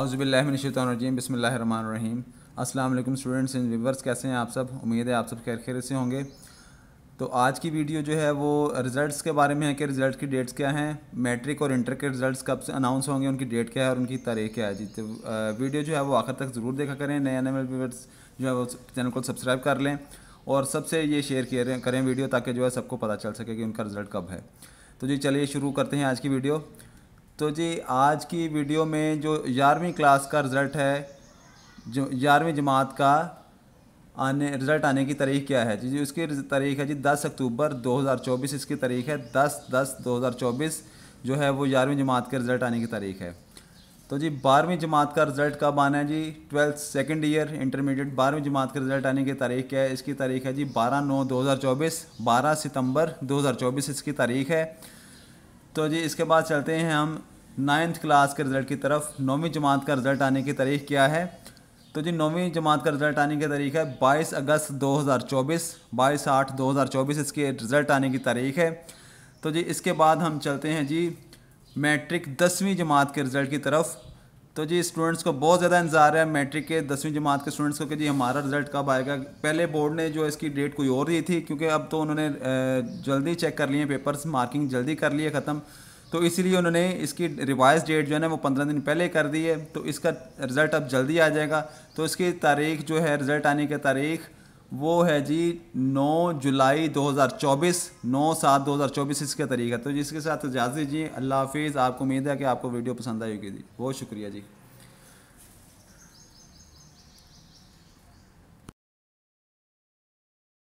आउज़बिल्लिमिनशतरजीम बसमीम Aslam students and viewers कैसे हैं आप सब उम्मीद है आप सब खैर खैर से होंगे तो आज की वीडियो जो है वो रिज़ल्ट्स के बारे में है कि रिज़ल्ट की डेट्स क्या हैं मैट्रिक और इंटर के रिज़ल्ट्स कब से अनाउंस होंगे उनकी डेट क्या है और उनकी तारीख क्या है जी तो वीडियो जो है वो आखिर तक ज़रूर देखा करें नए नए व्यूवर्स जो है वो चैनल को सब्सक्राइब कर लें और सबसे ये शेयर करें वीडियो ताकि जो है सबको पता चल सके कि उनका रिज़ल्ट कब है तो जी चलिए शुरू करते हैं आज की वीडियो तो जी आज की वीडियो में जो ग्यारहवीं क्लास का रिज़ल्ट है जो ग्यारहवीं जमात का आने रिज़ल्ट आने की तारीख क्या है जी जी उसकी तारीख है जी 10 अक्टूबर 2024 इसकी तारीख है 10 10 2024 जो है वो ग्यारहवीं जमात के रिज़ल्ट आने की तारीख है तो जी बारहवीं जमात का रिज़ल्ट कब आना है जी ट्वेल्थ सेकेंड ईयर इंटरमीडिएट बारहवीं जमात का रिज़ल्ट आने की तारीख क्या है इसकी तारीख है जी बारह नौ दो हज़ार चौबीस बारह सितम्बर दो हज़ार चौबीस इसकी तारीख है तो जी इसके बाद चलते हैं हम नाइन्थ क्लास के रिज़ल्ट की तरफ नौवीं जमात का रिज़ल्ट आने की तारीख क्या है तो जी नौवीं जमात का रिज़ल्ट आने की तारीख है 22 अगस्त 2024 22 आठ 2024 इसके रिज़ल्ट आने की तारीख है तो जी इसके बाद हम चलते हैं जी मैट्रिक दसवीं जमात के रिज़ल्ट की तरफ तो जी स्टूडेंट्स को बहुत ज़्यादा इंतज़ार है मैट्रिक के दसवीं जमात के स्टूडेंट्स को कि जी हमारा रिज़ल्ट कब आएगा पहले बोर्ड ने जो इसकी डेट कोई और दी थी क्योंकि अब तो उन्होंने जल्दी चेक कर लिए पेपर्स मार्किंग जल्दी कर लिए ख़त्म तो इसीलिए उन्होंने इसकी रिवाइज डेट जो है ना वो पंद्रह दिन पहले कर दी है तो इसका रिज़ल्ट अब जल्दी आ जाएगा तो इसकी तारीख जो है रिज़ल्ट आने की तारीख वो है जी 9 जुलाई 2024 9 सात 2024 इसके तरीका तो जिसके साथ इजाज़त दीजिए अल्लाह हाफिज़ आपको उम्मीद है कि आपको वीडियो पसंद आई होगी जी बहुत शुक्रिया जी